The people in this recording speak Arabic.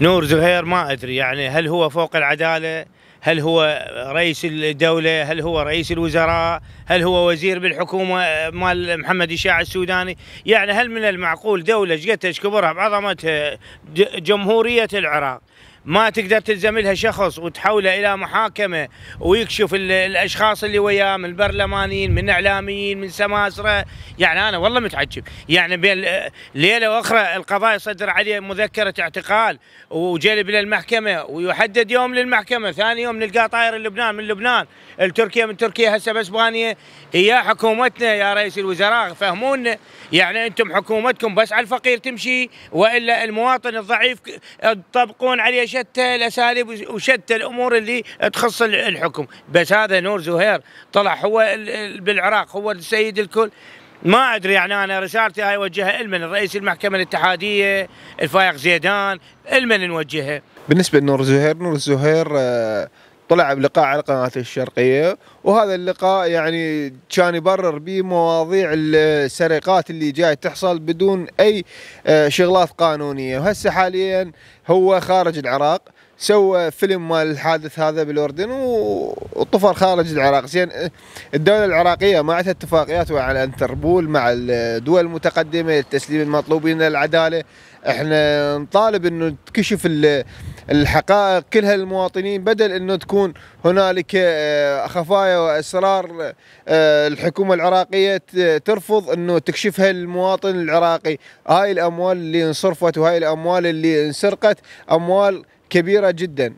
نور زهير ما ادري يعني هل هو فوق العداله؟ هل هو رئيس الدوله؟ هل هو رئيس الوزراء؟ هل هو وزير بالحكومه مال محمد اشاع السوداني؟ يعني هل من المعقول دوله شقدها كبرها بعظمتها جمهوريه العراق ما تقدر تلزملها شخص وتحوله الى محاكمه ويكشف الاشخاص اللي وياه من برلمانيين من اعلاميين من سماسره يعني انا والله متعجب يعني بين ليله واخرى القضاء يصدر عليه مذكره اعتقال وجلب الى المحكمه ويحدد يوم للمحكمه ثاني يوم نلقاه طاير لبنان من لبنان التركيا من تركيا هسه باسبانيا يا حكومتنا يا رئيس الوزراء فهمونا يعني انتم حكومتكم بس على الفقير تمشي والا المواطن الضعيف تطبقون عليه شتى الاساليب وشتى الامور اللي تخص الحكم بس هذا نور زهير طلع هو بالعراق هو السيد الكل ما ادري يعني انا رسالتي هاي اوجهها المن رئيس المحكمه الاتحاديه الفايق زيدان المن نوجهها بالنسبه لنور زهير نور زهير آه طلع بلقاء على قناة الشرقية وهذا اللقاء يعني كان يبرر به مواضيع السرقات اللي جاي تحصل بدون أي آه، شغلات قانونية وهسه حاليا هو خارج العراق سوى فيلم مال الحادث هذا بالاردن وطفر خارج العراق زين الدوله العراقيه ما عندها اتفاقيات على انتربول مع الدول المتقدمه للتسليم المطلوبين العداله احنا نطالب انه تكشف الحقائق كلها للمواطنين بدل انه تكون هنالك آه، خفايا واسرار آه، الحكومه العراقيه ترفض انه تكشفها للمواطن العراقي، هاي الاموال اللي انصرفت وهاي الاموال اللي انسرقت اموال كبيره جدا.